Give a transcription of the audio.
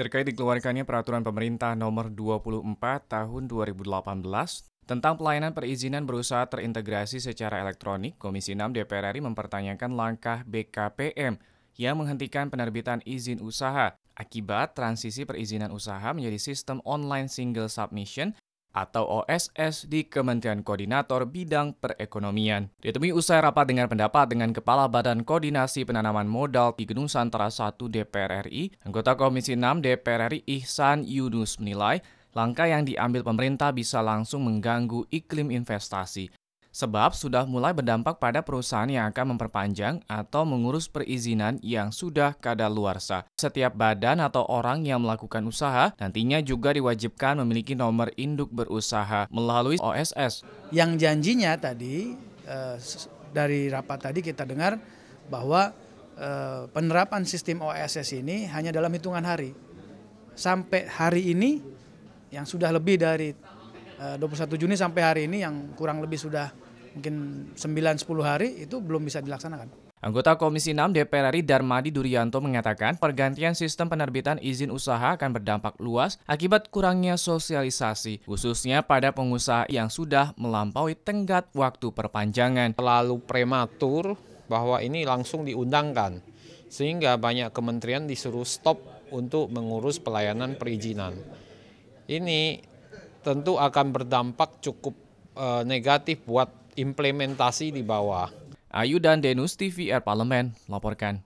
terkait dikeluarkannya peraturan pemerintah nomor 24 tahun 2018 tentang pelayanan perizinan berusaha terintegrasi secara elektronik, Komisi 6 DPR RI mempertanyakan langkah BKPM yang menghentikan penerbitan izin usaha akibat transisi perizinan usaha menjadi sistem online single submission atau OSS di Kementerian Koordinator Bidang Perekonomian. Ditemui usai rapat dengan pendapat dengan Kepala Badan Koordinasi Penanaman Modal di Gedung Santara 1 DPR RI, anggota Komisi 6 DPR RI Ihsan Yunus menilai langkah yang diambil pemerintah bisa langsung mengganggu iklim investasi sebab sudah mulai berdampak pada perusahaan yang akan memperpanjang atau mengurus perizinan yang sudah kadaluarsa. Setiap badan atau orang yang melakukan usaha nantinya juga diwajibkan memiliki nomor induk berusaha melalui OSS. Yang janjinya tadi eh, dari rapat tadi kita dengar bahwa eh, penerapan sistem OSS ini hanya dalam hitungan hari. Sampai hari ini yang sudah lebih dari 21 eh, Juni sampai hari ini yang kurang lebih sudah mungkin 9-10 hari itu belum bisa dilaksanakan. Anggota Komisi 6 DPR RI Darmadi Durianto mengatakan pergantian sistem penerbitan izin usaha akan berdampak luas akibat kurangnya sosialisasi, khususnya pada pengusaha yang sudah melampaui tenggat waktu perpanjangan. Terlalu prematur bahwa ini langsung diundangkan, sehingga banyak kementerian disuruh stop untuk mengurus pelayanan perizinan. Ini tentu akan berdampak cukup uh, negatif buat implementasi di bawah. Ayu dan Denus TV Air Parlemen melaporkan.